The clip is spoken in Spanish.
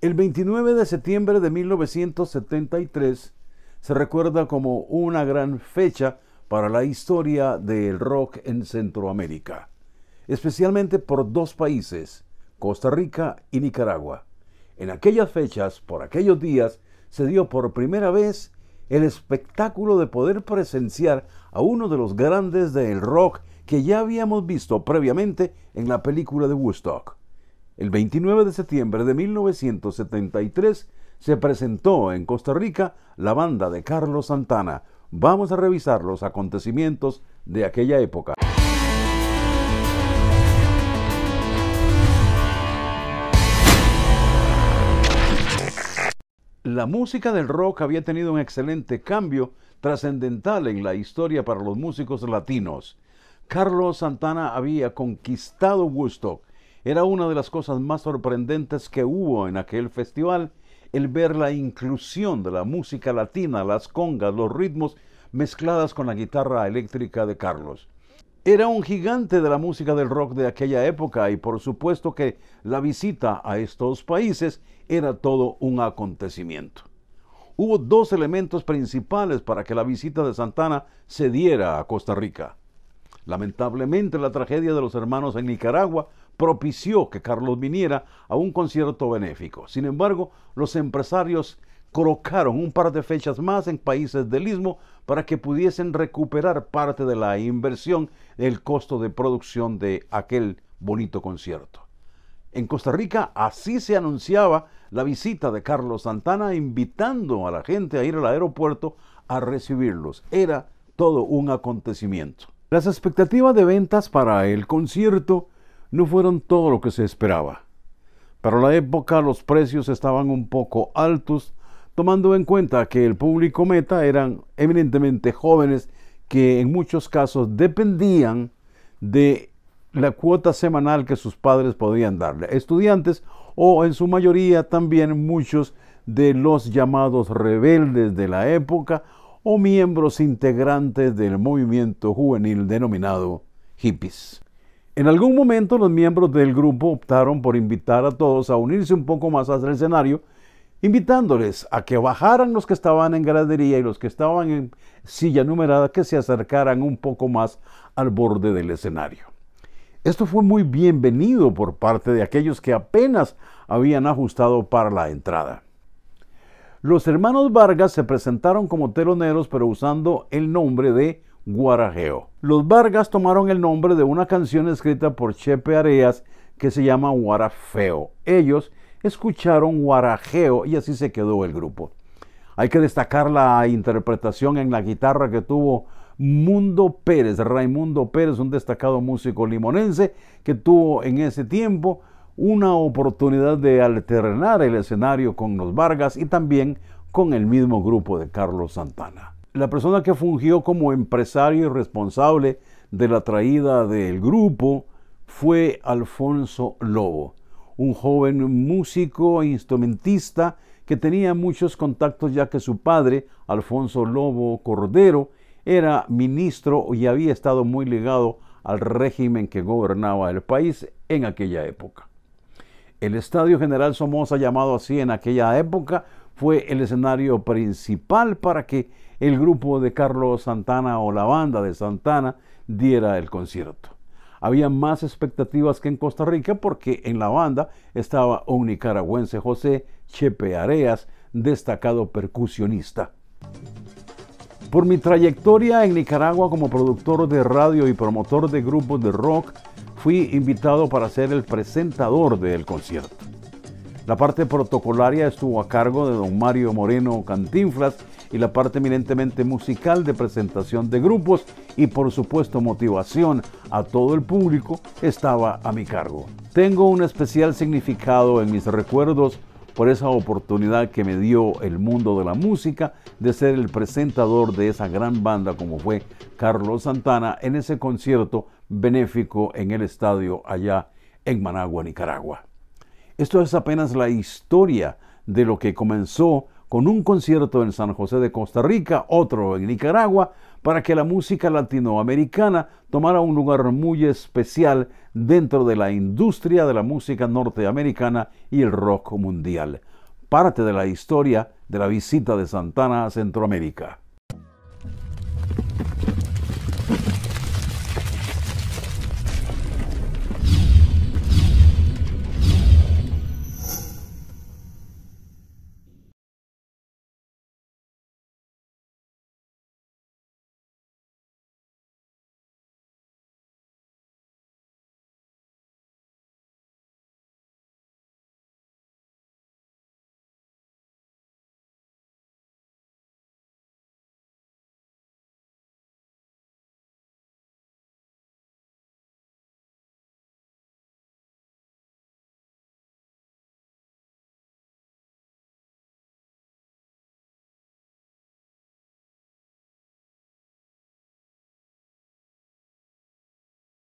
El 29 de septiembre de 1973 se recuerda como una gran fecha para la historia del rock en Centroamérica, especialmente por dos países, Costa Rica y Nicaragua. En aquellas fechas, por aquellos días, se dio por primera vez el espectáculo de poder presenciar a uno de los grandes del rock que ya habíamos visto previamente en la película de Woodstock el 29 de septiembre de 1973 se presentó en Costa Rica la banda de Carlos Santana. Vamos a revisar los acontecimientos de aquella época. La música del rock había tenido un excelente cambio trascendental en la historia para los músicos latinos. Carlos Santana había conquistado Woodstock era una de las cosas más sorprendentes que hubo en aquel festival el ver la inclusión de la música latina, las congas, los ritmos mezcladas con la guitarra eléctrica de Carlos. Era un gigante de la música del rock de aquella época y por supuesto que la visita a estos países era todo un acontecimiento. Hubo dos elementos principales para que la visita de Santana se diera a Costa Rica. Lamentablemente la tragedia de los hermanos en Nicaragua propició que Carlos viniera a un concierto benéfico. Sin embargo, los empresarios colocaron un par de fechas más en países del istmo para que pudiesen recuperar parte de la inversión del costo de producción de aquel bonito concierto. En Costa Rica así se anunciaba la visita de Carlos Santana invitando a la gente a ir al aeropuerto a recibirlos. Era todo un acontecimiento. Las expectativas de ventas para el concierto no fueron todo lo que se esperaba. Para la época los precios estaban un poco altos, tomando en cuenta que el público meta eran eminentemente jóvenes que en muchos casos dependían de la cuota semanal que sus padres podían darle, estudiantes o en su mayoría también muchos de los llamados rebeldes de la época o miembros integrantes del movimiento juvenil denominado hippies. En algún momento los miembros del grupo optaron por invitar a todos a unirse un poco más hacia el escenario, invitándoles a que bajaran los que estaban en gradería y los que estaban en silla numerada, que se acercaran un poco más al borde del escenario. Esto fue muy bienvenido por parte de aquellos que apenas habían ajustado para la entrada. Los hermanos Vargas se presentaron como teloneros, pero usando el nombre de Guarajeo. Los Vargas tomaron el nombre de una canción escrita por Chepe Areas que se llama Guarafeo. Ellos escucharon Guarajeo y así se quedó el grupo. Hay que destacar la interpretación en la guitarra que tuvo Mundo Pérez, Raimundo Pérez, un destacado músico limonense que tuvo en ese tiempo una oportunidad de alternar el escenario con los Vargas y también con el mismo grupo de Carlos Santana la persona que fungió como empresario y responsable de la traída del grupo fue Alfonso Lobo, un joven músico e instrumentista que tenía muchos contactos ya que su padre, Alfonso Lobo Cordero, era ministro y había estado muy ligado al régimen que gobernaba el país en aquella época. El Estadio General Somoza, llamado así en aquella época, fue el escenario principal para que el grupo de Carlos Santana o la banda de Santana diera el concierto. Había más expectativas que en Costa Rica porque en la banda estaba un nicaragüense José Chepe Areas, destacado percusionista. Por mi trayectoria en Nicaragua como productor de radio y promotor de grupos de rock, fui invitado para ser el presentador del concierto. La parte protocolaria estuvo a cargo de don Mario Moreno Cantinflas y la parte eminentemente musical de presentación de grupos y por supuesto motivación a todo el público estaba a mi cargo. Tengo un especial significado en mis recuerdos por esa oportunidad que me dio el mundo de la música de ser el presentador de esa gran banda como fue Carlos Santana en ese concierto benéfico en el estadio allá en Managua, Nicaragua. Esto es apenas la historia de lo que comenzó con un concierto en San José de Costa Rica, otro en Nicaragua, para que la música latinoamericana tomara un lugar muy especial dentro de la industria de la música norteamericana y el rock mundial. Parte de la historia de la visita de Santana a Centroamérica.